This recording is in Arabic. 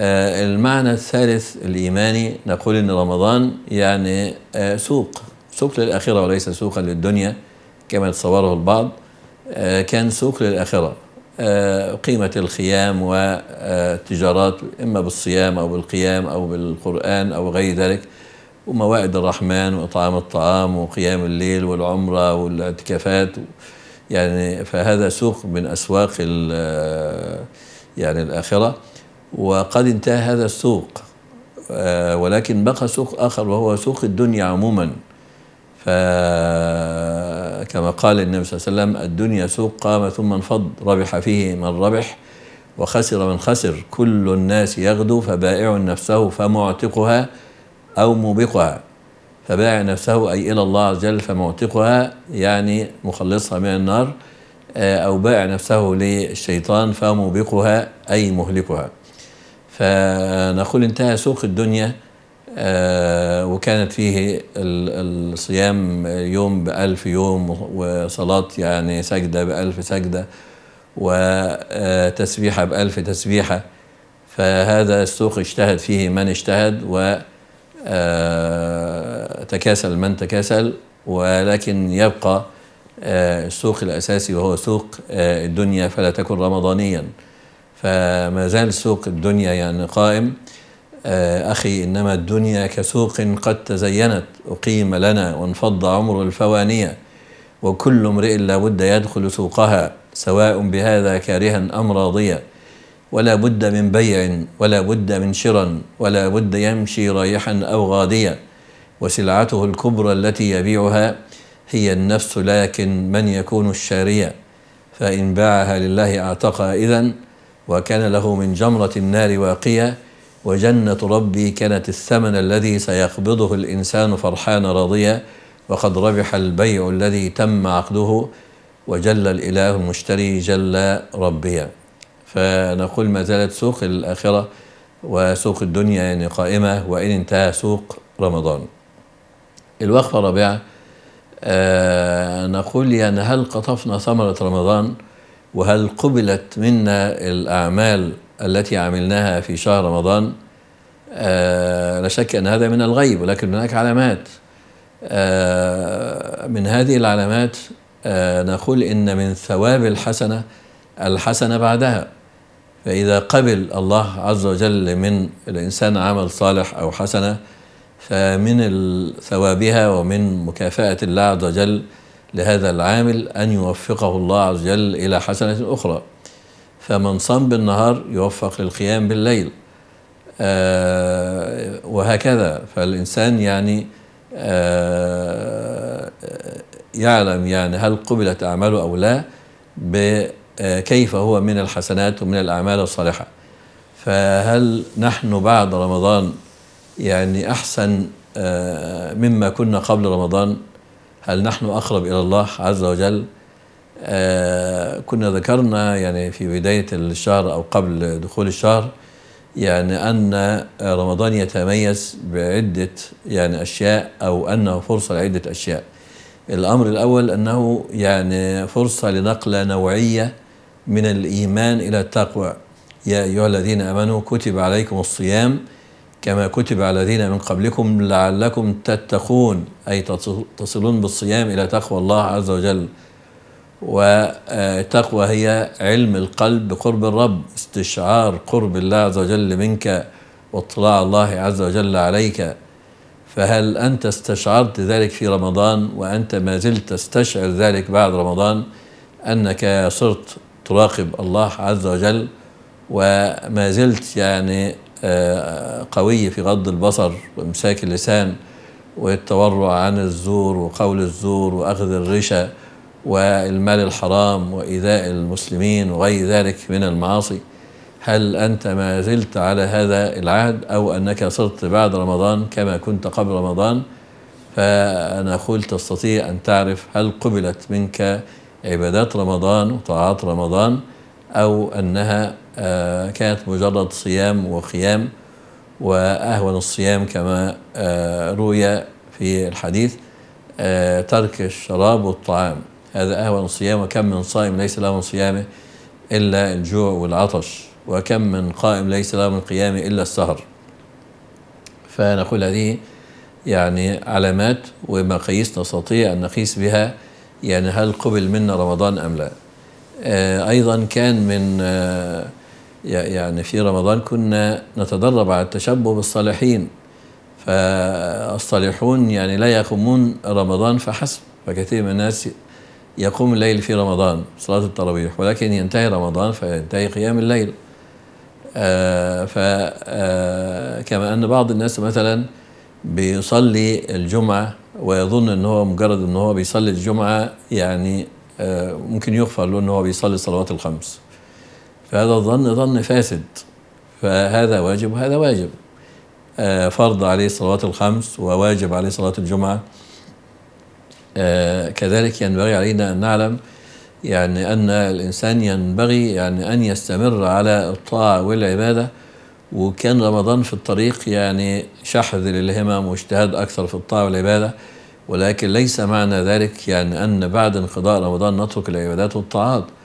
آه، المعنى الثالث الإيماني نقول إن رمضان يعني آه، سوق سوق للآخرة وليس سوقا للدنيا كما يتصوره البعض آه، كان سوق للآخرة قيمة الخيام والتجارات إما بالصيام أو بالقيام أو بالقرآن أو غير ذلك وموائد الرحمن وإطعام الطعام وقيام الليل والعمرة والاعتكافات يعني فهذا سوق من أسواق يعني الآخرة وقد انتهى هذا السوق آه، ولكن بقى سوق آخر وهو سوق الدنيا عموما فكما قال النبي صلى الله عليه وسلم الدنيا سوق قام ثم انفض ربح فيه من ربح وخسر من خسر كل الناس يغدو فبائع نفسه فمعتقها أو موبقها فبائع نفسه أي إلى الله عز وجل فمعتقها يعني مخلصها من النار آه، أو بائع نفسه للشيطان فموبقها أي مهلكها فنقول انتهى سوق الدنيا آه، وكانت فيه الصيام يوم بألف يوم وصلاة يعني سجدة بألف سجدة وتسبيحة بألف تسبيحة فهذا السوق اجتهد فيه من اجتهد وتكاسل آه، من تكاسل ولكن يبقى آه، السوق الأساسي وهو سوق الدنيا فلا تكن رمضانياً فما زال سوق الدنيا يعني قائم آه، أخي إنما الدنيا كسوق قد تزينت أقيم لنا وانفض عمر الفوانية وكل امرئ لابد يدخل سوقها سواء بهذا كارها أم راضيا ولا بد من بيع ولا بد من شرا ولا بد يمشي رايحا أو غاديا وسلعته الكبرى التي يبيعها هي النفس لكن من يكون الشارية فإن باعها لله اعتقى إذن وكان له من جمرة النار واقية وجنة ربي كانت الثمن الذي سيقبضه الإنسان فرحان راضيا وقد ربح البيع الذي تم عقده وجل الإله المشتري جل ربيا فنقول ما زالت سوق الآخرة وسوق الدنيا يعني قائمة وإن انتهى سوق رمضان الوقفة الرابعة آه نقول يعني هل قطفنا ثمرة رمضان؟ وهل قبلت منا الأعمال التي عملناها في شهر رمضان آه لا شك أن هذا من الغيب ولكن هناك علامات آه من هذه العلامات آه نقول إن من ثواب الحسنة الحسنة بعدها فإذا قبل الله عز وجل من الإنسان عمل صالح أو حسنة فمن ثوابها ومن مكافأة الله عز وجل لهذا العامل أن يوفقه الله عز وجل إلى حسنة أخرى فمن صام بالنهار يوفق للقيام بالليل آه وهكذا فالإنسان يعني آه يعلم يعني هل قبلت أعماله أو لا آه، كيف هو من الحسنات ومن الأعمال الصالحة فهل نحن بعد رمضان يعني أحسن آه مما كنا قبل رمضان هل نحن أقرب إلى الله عز وجل آه كنا ذكرنا يعني في بداية الشهر أو قبل دخول الشهر يعني أن رمضان يتميز بعدة يعني أشياء أو أنه فرصة لعدة أشياء الأمر الأول أنه يعني فرصة لنقلة نوعية من الإيمان إلى التقوى يا أيها الذين آمنوا كتب عليكم الصيام كما كتب على الذين من قبلكم لعلكم تتقون أي تصلون بالصيام إلى تقوى الله عز وجل وتقوى هي علم القلب بقرب الرب استشعار قرب الله عز وجل منك واطلاع الله عز وجل عليك فهل أنت استشعرت ذلك في رمضان وأنت ما زلت تستشعر ذلك بعد رمضان أنك صرت تراقب الله عز وجل وما زلت يعني قوية في غض البصر وإمساك اللسان والتورع عن الزور وقول الزور وأخذ الرشا والمال الحرام وإيذاء المسلمين وغير ذلك من المعاصي هل أنت ما زلت على هذا العهد أو أنك صرت بعد رمضان كما كنت قبل رمضان فأنا أقول تستطيع أن تعرف هل قبلت منك عبادات رمضان وطاعات رمضان أو أنها آه، كانت مجرد صيام وقيام وأهون الصيام كما آه، روي في الحديث آه، ترك الشراب والطعام هذا أهون الصيام وكم من صائم ليس له من صيامه إلا الجوع والعطش وكم من قائم ليس له من قيامه إلا السهر فنقول هذه يعني علامات ومقاييس نستطيع أن نقيس بها يعني هل قبل منا رمضان أم لا آه، ايضا كان من آه، يعني في رمضان كنا نتدرب على التشبه بالصالحين فالصالحون يعني لا يقومون رمضان فحسب فكثير من الناس يقوم الليل في رمضان صلاة التراويح ولكن ينتهي رمضان فينتهي قيام الليل آه، فكما أن بعض الناس مثلا بيصلي الجمعة ويظن أن هو مجرد أن هو بيصلي الجمعة يعني آه، ممكن يغفر له أنه هو بيصلي الصلوات الخمس فهذا الظن ظن فاسد فهذا واجب وهذا واجب آه، فرض عليه الصلوات الخمس وواجب عليه صلاة الجمعة آه، كذلك ينبغي علينا أن نعلم يعني أن الإنسان ينبغي يعني أن يستمر على الطاعة والعبادة وكان رمضان في الطريق يعني شحذ للهمم واجتهاد أكثر في الطاعة والعبادة ولكن ليس معنى ذلك يعني أن بعد انقضاء رمضان نترك العبادات والطاعات